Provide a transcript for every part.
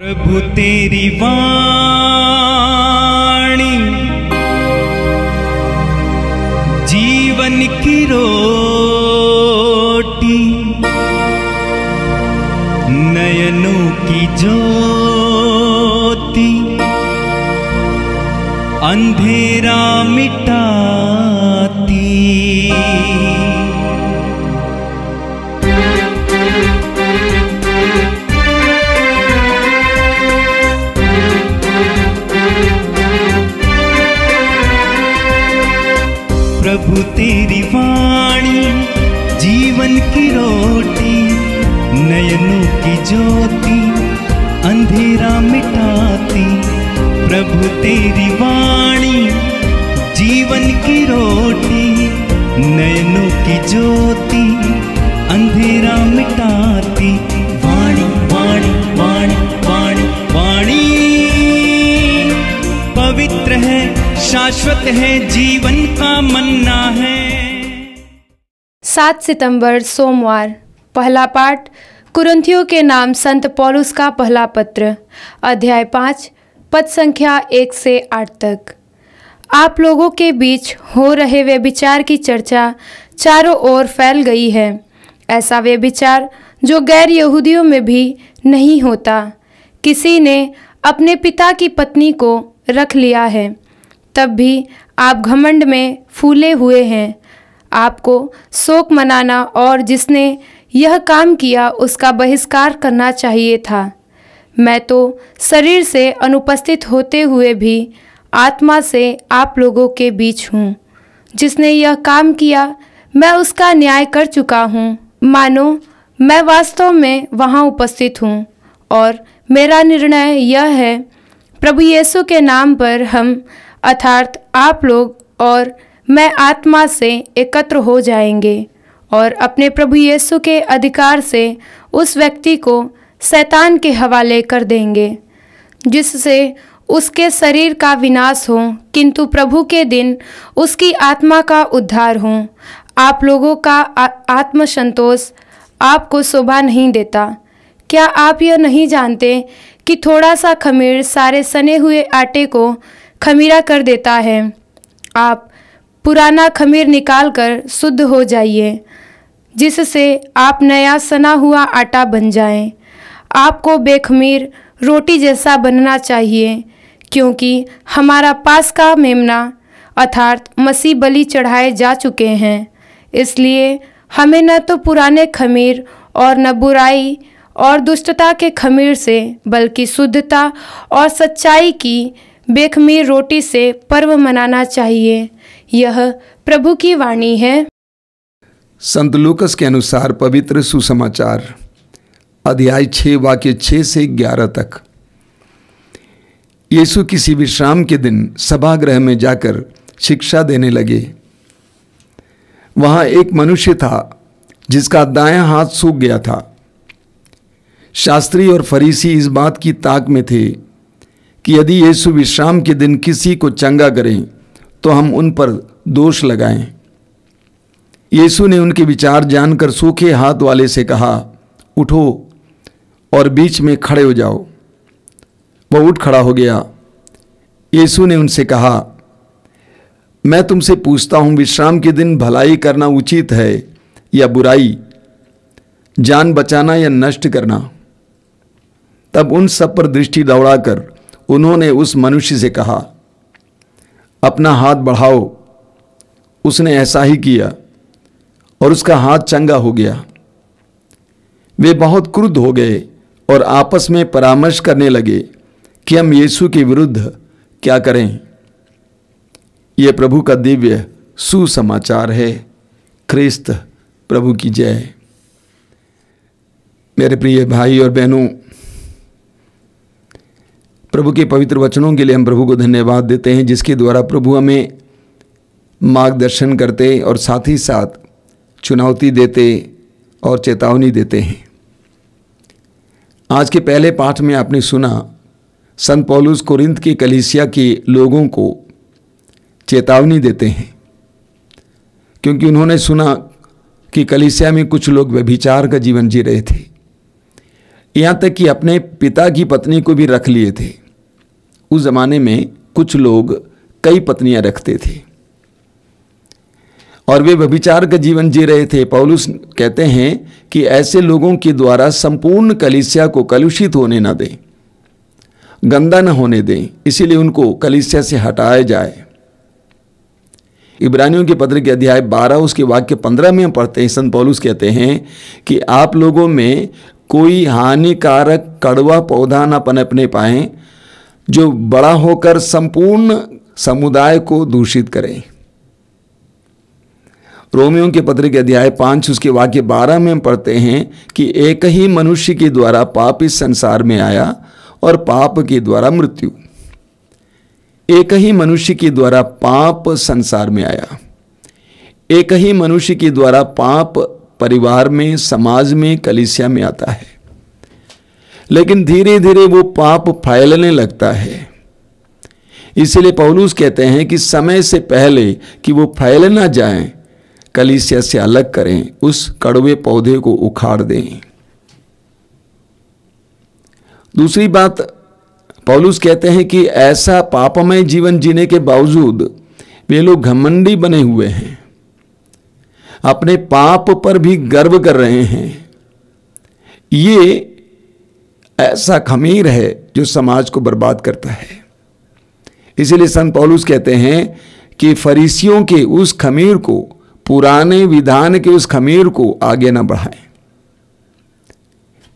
प्रभु तेरी वाणी जीवन की रोटी नयनों की ज्योति अंधेरा मिटा तेरी वाणी जीवन की रोटी नयनों की ज्योति अंधेरा मिटाती प्रभु तेरी वाणी जीवन की रोटी नयनों की ज्योति अंधेरा मिटाती शाश्वत है जीवन का मन्ना है सात सितंबर सोमवार पहला पाठ कुरंथियों के नाम संत पौलुस का पहला पत्र अध्याय पाँच पद संख्या एक से आठ तक आप लोगों के बीच हो रहे वे विचार की चर्चा चारों ओर फैल गई है ऐसा वे विचार जो गैर यहूदियों में भी नहीं होता किसी ने अपने पिता की पत्नी को रख लिया है तब भी आप घमंड में फूले हुए हैं आपको शोक मनाना और जिसने यह काम किया उसका बहिष्कार करना चाहिए था मैं तो शरीर से अनुपस्थित होते हुए भी आत्मा से आप लोगों के बीच हूँ जिसने यह काम किया मैं उसका न्याय कर चुका हूँ मानो मैं वास्तव में वहाँ उपस्थित हूँ और मेरा निर्णय यह है प्रभु येसु के नाम पर हम अर्थात आप लोग और मैं आत्मा से एकत्र हो जाएंगे और अपने प्रभु यीशु के अधिकार से उस व्यक्ति को शैतान के हवाले कर देंगे जिससे उसके शरीर का विनाश हो किंतु प्रभु के दिन उसकी आत्मा का उद्धार हो आप लोगों का आत्मसंतोष आपको शोभा नहीं देता क्या आप यह नहीं जानते कि थोड़ा सा खमीर सारे सने हुए आटे को खमीरा कर देता है आप पुराना खमीर निकाल कर शुद्ध हो जाइए जिससे आप नया सना हुआ आटा बन जाएं। आपको बेखमीर रोटी जैसा बनना चाहिए क्योंकि हमारा पास का मेमना अर्थात मसीह बलि चढ़ाए जा चुके हैं इसलिए हमें न तो पुराने खमीर और न बुराई और दुष्टता के खमीर से बल्कि शुद्धता और सच्चाई की बेखमीर रोटी से पर्व मनाना चाहिए यह प्रभु की वाणी है संत लूकस के अनुसार पवित्र सुसमाचार अध्याय छः वाक्य छः से ग्यारह तक यीशु किसी विश्राम के दिन सभागृह में जाकर शिक्षा देने लगे वहां एक मनुष्य था जिसका दाया हाथ सूख गया था शास्त्री और फरीसी इस बात की ताक में थे कि यदि यीशु विश्राम के दिन किसी को चंगा करें तो हम उन पर दोष लगाएं यीशु ने उनके विचार जानकर सूखे हाथ वाले से कहा उठो और बीच में खड़े हो जाओ वह उठ खड़ा हो गया यीशु ने उनसे कहा मैं तुमसे पूछता हूं विश्राम के दिन भलाई करना उचित है या बुराई जान बचाना या नष्ट करना तब उन सब पर दृष्टि दौड़ाकर उन्होंने उस मनुष्य से कहा अपना हाथ बढ़ाओ उसने ऐसा ही किया और उसका हाथ चंगा हो गया वे बहुत क्रुद्ध हो गए और आपस में परामर्श करने लगे कि हम यीशु के विरुद्ध क्या करें यह प्रभु का दिव्य सुसमाचार है ख्रिस्त प्रभु की जय मेरे प्रिय भाई और बहनों प्रभु के पवित्र वचनों के लिए हम प्रभु को धन्यवाद देते हैं जिसके द्वारा प्रभु हमें मार्गदर्शन करते और साथ ही साथ चुनौती देते और चेतावनी देते हैं आज के पहले पाठ में आपने सुना संत पौलुस कोरिंथ की कलीसिया के लोगों को चेतावनी देते हैं क्योंकि उन्होंने सुना कि कलीसिया में कुछ लोग व्यभिचार का जीवन जी रहे थे यहाँ तक कि अपने पिता की पत्नी को भी रख लिए थे उस ज़माने में कुछ लोग कई पत्नियां रखते थे और वे व्यभिचार का जीवन जी रहे थे पौलुस कहते हैं कि ऐसे लोगों के द्वारा संपूर्ण कलिसिया को कलुषित होने ना दें गंदा न होने दें इसीलिए उनको कलिसिया से हटाया जाए इब्रानियों के पत्र के अध्याय 12 उसके वाक्य 15 में हम पढ़ते हैं संत पौलुस कहते हैं कि आप लोगों में कोई हानिकारक कड़वा पौधा ना पनपने पाए जो बड़ा होकर संपूर्ण समुदाय को दूषित करें रोमियो के पत्र के अध्याय पांच उसके वाक्य बारह में पढ़ते हैं कि एक ही मनुष्य के द्वारा पाप इस संसार में आया और पाप के द्वारा मृत्यु एक ही मनुष्य के द्वारा पाप संसार में आया एक ही मनुष्य के द्वारा पाप परिवार में समाज में कलिसिया में आता है लेकिन धीरे धीरे वो पाप फैलने लगता है इसलिए पौलूस कहते हैं कि समय से पहले कि वो फैल ना जाए कलिसिया से अलग करें उस कड़वे पौधे को उखाड़ दें दूसरी बात पौलूस कहते हैं कि ऐसा पापमय जीवन जीने के बावजूद वे लोग घमंडी बने हुए हैं अपने पाप पर भी गर्व कर रहे हैं ये ऐसा खमीर है जो समाज को बर्बाद करता है इसीलिए संत पौलुस कहते हैं कि फरीसियों के उस खमीर को पुराने विधान के उस खमीर को आगे ना बढ़ाएं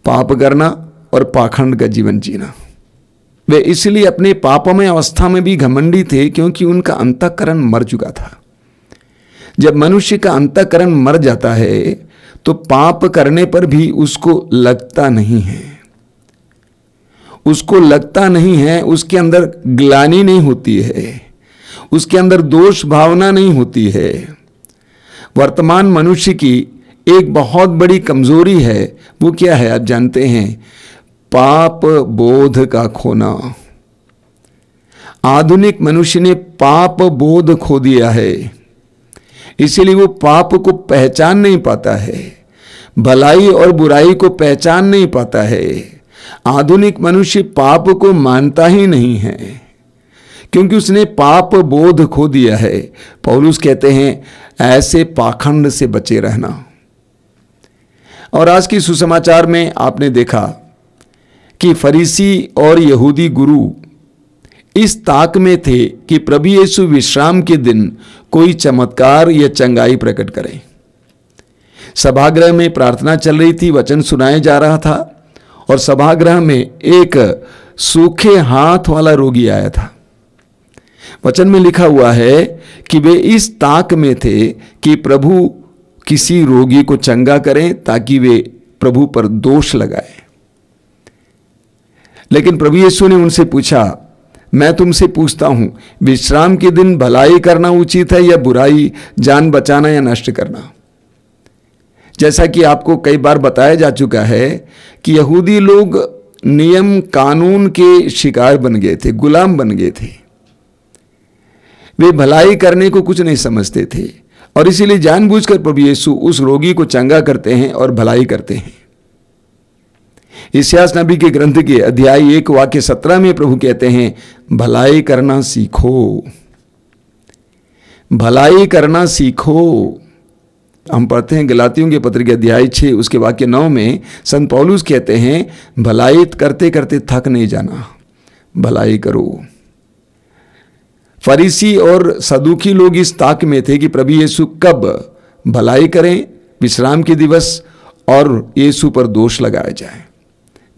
पाप करना और पाखंड का जीवन जीना वे इसलिए अपने पापमय अवस्था में भी घमंडी थे क्योंकि उनका अंतकरण मर चुका था जब मनुष्य का अंतकरण मर जाता है तो पाप करने पर भी उसको लगता नहीं है उसको लगता नहीं है उसके अंदर ग्लानी नहीं होती है उसके अंदर दोष भावना नहीं होती है वर्तमान मनुष्य की एक बहुत बड़ी कमजोरी है वो क्या है आप जानते हैं पाप बोध का खोना आधुनिक मनुष्य ने पाप बोध खो दिया है इसीलिए वो पाप को पहचान नहीं पाता है भलाई और बुराई को पहचान नहीं पाता है आधुनिक मनुष्य पाप को मानता ही नहीं है क्योंकि उसने पाप बोध खो दिया है पौलुस कहते हैं ऐसे पाखंड से बचे रहना और आज की सुसमाचार में आपने देखा कि फरीसी और यहूदी गुरु इस ताक में थे कि प्रभु यीशु विश्राम के दिन कोई चमत्कार या चंगाई प्रकट करें सभागृह में प्रार्थना चल रही थी वचन सुनाया जा रहा था और सभागृह में एक सूखे हाथ वाला रोगी आया था वचन में लिखा हुआ है कि वे इस ताक में थे कि प्रभु किसी रोगी को चंगा करें ताकि वे प्रभु पर दोष लगाए लेकिन प्रभु यीशु ने उनसे पूछा मैं तुमसे पूछता हूं विश्राम के दिन भलाई करना उचित है या बुराई जान बचाना या नष्ट करना जैसा कि आपको कई बार बताया जा चुका है कि यहूदी लोग नियम कानून के शिकार बन गए थे गुलाम बन गए थे वे भलाई करने को कुछ नहीं समझते थे और इसीलिए जानबूझकर प्रभु यीशु उस रोगी को चंगा करते हैं और भलाई करते हैं इसियास नबी के ग्रंथ के अध्याय एक वाक्य सत्रह में प्रभु कहते हैं भलाई करना सीखो भलाई करना सीखो हम पढ़ते हैं गलातियों के पत्र के अध्याय छः उसके वाक्य नौ में संत पौलूस कहते हैं भलाई करते करते थक नहीं जाना भलाई करो फरीसी और सदुखी लोग इस ताक में थे कि प्रभु यीशु कब भलाई करें विश्राम के दिवस और यीशु पर दोष लगाया जाए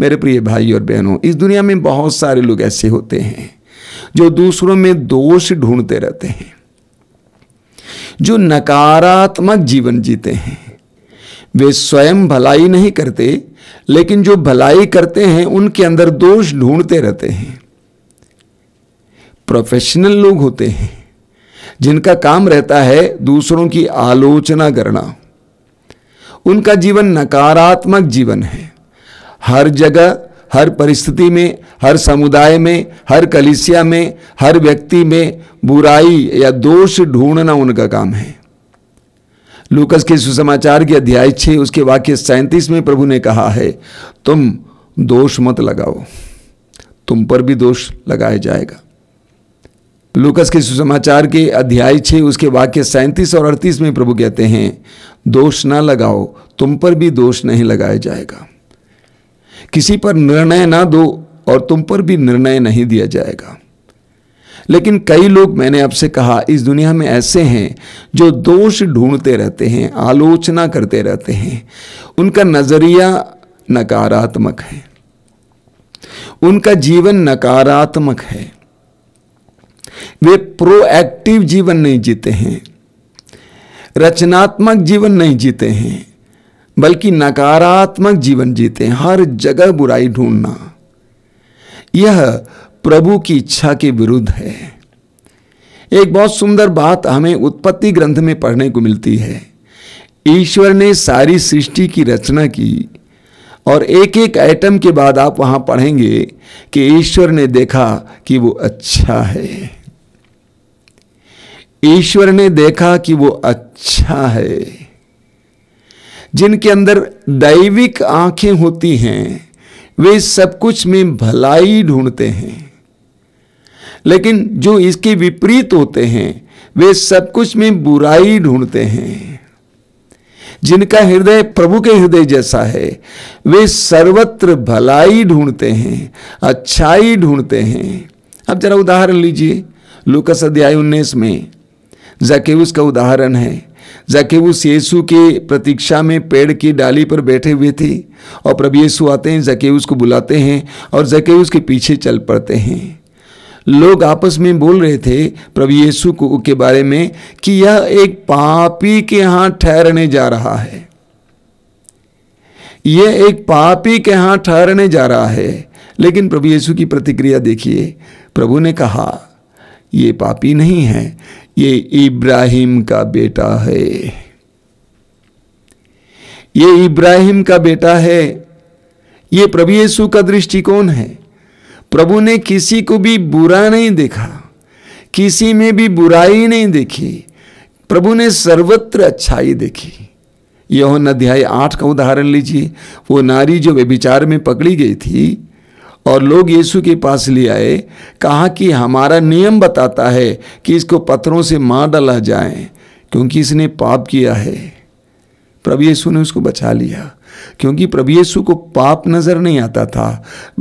मेरे प्रिय भाई और बहनों इस दुनिया में बहुत सारे लोग ऐसे होते हैं जो दूसरों में दोष ढूंढते रहते हैं जो नकारात्मक जीवन जीते हैं वे स्वयं भलाई नहीं करते लेकिन जो भलाई करते हैं उनके अंदर दोष ढूंढते रहते हैं प्रोफेशनल लोग होते हैं जिनका काम रहता है दूसरों की आलोचना करना उनका जीवन नकारात्मक जीवन है हर जगह हर परिस्थिति में हर समुदाय में हर कलिसिया में हर व्यक्ति में बुराई या दोष ढूंढना उनका काम है लूकस के सुसमाचार के अध्याय छः उसके वाक्य सैंतीस में प्रभु ने कहा है तुम दोष मत लगाओ तुम पर भी दोष लगाया जाएगा लूकस के सुसमाचार के अध्याय छः उसके वाक्य सैंतीस और अड़तीस में प्रभु कहते हैं दोष ना लगाओ तुम पर भी दोष नहीं लगाया जाएगा किसी पर निर्णय ना दो और तुम पर भी निर्णय नहीं दिया जाएगा लेकिन कई लोग मैंने आपसे कहा इस दुनिया में ऐसे हैं जो दोष ढूंढते रहते हैं आलोचना करते रहते हैं उनका नज़रिया नकारात्मक है उनका जीवन नकारात्मक है वे प्रोएक्टिव जीवन नहीं जीते हैं रचनात्मक जीवन नहीं जीते हैं बल्कि नकारात्मक जीवन जीते हर जगह बुराई ढूंढना यह प्रभु की इच्छा के विरुद्ध है एक बहुत सुंदर बात हमें उत्पत्ति ग्रंथ में पढ़ने को मिलती है ईश्वर ने सारी सृष्टि की रचना की और एक एक आइटम के बाद आप वहां पढ़ेंगे कि ईश्वर ने देखा कि वो अच्छा है ईश्वर ने देखा कि वो अच्छा है जिनके अंदर दैविक आंखें होती हैं वे सब कुछ में भलाई ढूंढते हैं लेकिन जो इसके विपरीत होते हैं वे सब कुछ में बुराई ढूंढते हैं जिनका हृदय प्रभु के हृदय जैसा है वे सर्वत्र भलाई ढूंढते हैं अच्छाई ढूंढते हैं अब जरा उदाहरण लीजिए लुकस अध्याय उन्नीस में जकेउस का उदाहरण है जकेबूस येसु के प्रतीक्षा में पेड़ की डाली पर बैठे हुए थे और प्रभु येसु आते हैं जकेबूस को बुलाते हैं और जकेबूस के पीछे चल पड़ते हैं लोग आपस में बोल रहे थे प्रभु येसु को के बारे में कि यह एक पापी के यहां ठहरने जा रहा है यह एक पापी के यहां ठहरने जा रहा है लेकिन प्रभु येसु की प्रतिक्रिया देखिए प्रभु ने कहा ये पापी नहीं है ये इब्राहिम का बेटा है ये इब्राहिम का बेटा है ये प्रभु यीशु का दृष्टिकोण है प्रभु ने किसी को भी बुरा नहीं देखा किसी में भी बुराई नहीं देखी प्रभु ने सर्वत्र अच्छाई देखी यह अध्याय आठ का उदाहरण लीजिए वो नारी जो व्यभिचार में पकड़ी गई थी और लोग यीशु के पास ले आए कहा कि हमारा नियम बताता है कि इसको पत्थरों से मार डाला जाए क्योंकि इसने पाप किया है प्रभु यीशु ने उसको बचा लिया क्योंकि प्रभु यीशु को पाप नज़र नहीं आता था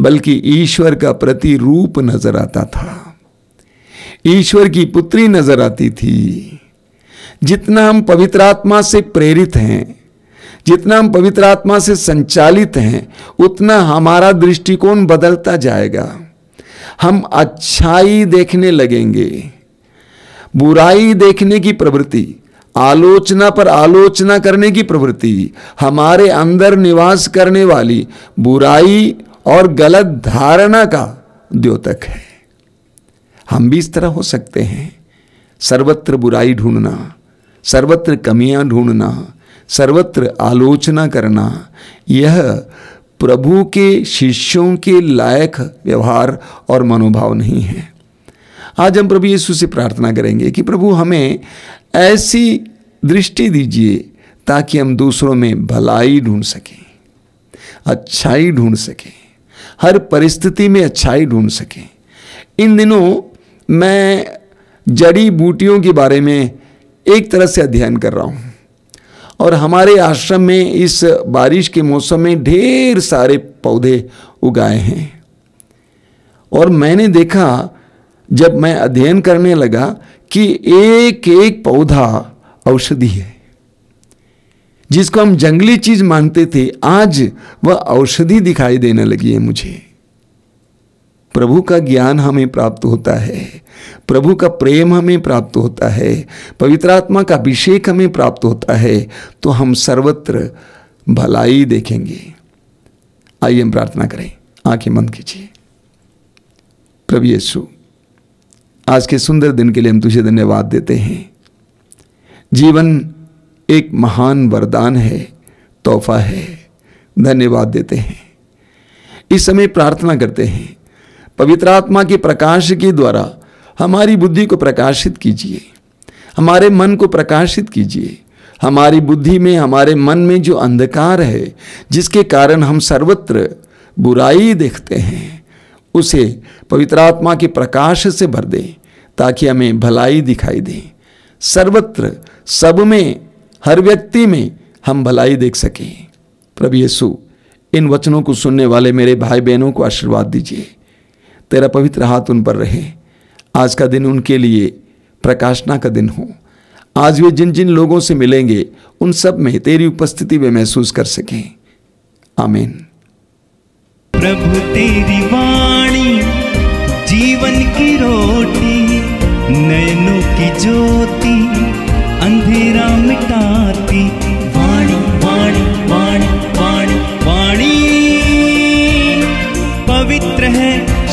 बल्कि ईश्वर का प्रतिरूप नज़र आता था ईश्वर की पुत्री नज़र आती थी जितना हम पवित्र आत्मा से प्रेरित हैं जितना हम पवित्र आत्मा से संचालित हैं उतना हमारा दृष्टिकोण बदलता जाएगा हम अच्छाई देखने लगेंगे बुराई देखने की प्रवृत्ति आलोचना पर आलोचना करने की प्रवृत्ति हमारे अंदर निवास करने वाली बुराई और गलत धारणा का द्योतक है हम भी इस तरह हो सकते हैं सर्वत्र बुराई ढूंढना सर्वत्र कमियां ढूंढना सर्वत्र आलोचना करना यह प्रभु के शिष्यों के लायक व्यवहार और मनोभाव नहीं है आज हम प्रभु यीशु से प्रार्थना करेंगे कि प्रभु हमें ऐसी दृष्टि दीजिए ताकि हम दूसरों में भलाई ढूंढ सकें अच्छाई ढूंढ सकें हर परिस्थिति में अच्छाई ढूंढ सकें इन दिनों मैं जड़ी बूटियों के बारे में एक तरह से अध्ययन कर रहा हूँ और हमारे आश्रम में इस बारिश के मौसम में ढेर सारे पौधे उगाए हैं और मैंने देखा जब मैं अध्ययन करने लगा कि एक एक पौधा औषधि है जिसको हम जंगली चीज मानते थे आज वह औषधि दिखाई देने लगी है मुझे प्रभु का ज्ञान हमें प्राप्त होता है प्रभु का प्रेम हमें प्राप्त होता है पवित्र आत्मा का अभिषेक हमें प्राप्त होता है तो हम सर्वत्र भलाई देखेंगे आइए हम प्रार्थना करें आंखें मंद कीजिए प्रभु यीशु आज के सुंदर दिन के लिए हम तुझे धन्यवाद देते हैं जीवन एक महान वरदान है तोहफा है धन्यवाद देते हैं इस समय प्रार्थना करते हैं पवित्र आत्मा के प्रकाश के द्वारा हमारी बुद्धि को प्रकाशित कीजिए हमारे मन को प्रकाशित कीजिए हमारी बुद्धि में हमारे मन में जो अंधकार है जिसके कारण हम सर्वत्र बुराई देखते हैं उसे पवित्र आत्मा के प्रकाश से भर दें ताकि हमें भलाई दिखाई दे सर्वत्र सब में हर व्यक्ति में हम भलाई देख सकें प्रभु यीशु इन वचनों को सुनने वाले मेरे भाई बहनों को आशीर्वाद दीजिए तेरा पवित्र हाथ उन पर रहे आज का दिन उनके लिए प्रकाशना का दिन हो आज वे जिन जिन लोगों से मिलेंगे उन सब में तेरी उपस्थिति वे महसूस कर सकें आमीन प्रभु तेरी वाणी जीवन की रोटी नयनों की ज्योति अंधेरा मिटाती